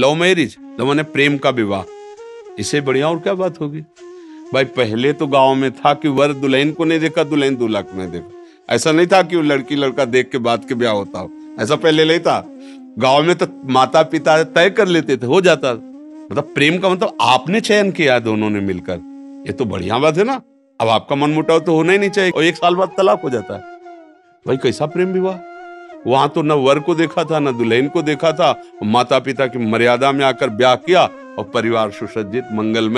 love marriage तो मैंने प्रेम का विवाह इससे बढ़िया और क्या बात होगी भाई पहले तो गांव में था कि वर दुल्हन को नहीं देखा दुल्हन दूल्हा को नहीं देखा ऐसा नहीं था कि वो लड़की लड़का देख के बाद के ब्याह होता हो ऐसा पहले नहीं था गांव में तो माता पिता तय कर लेते थे हो जाता मतलब प्रेम का मतलब आपने चयन किया दोनों ने मिलकर ये तो बढ़िया बात है ना अब आपका मन मुटाव तो होना ही नहीं चाहिए और एक साल बाद तलाक हो जाता है भाई कैसा प्रेम विवाह वहां तो न वर को देखा था न दुल्हन को देखा था माता पिता की मर्यादा में आकर ब्याह किया और परिवार सुसज्जित मंगलमय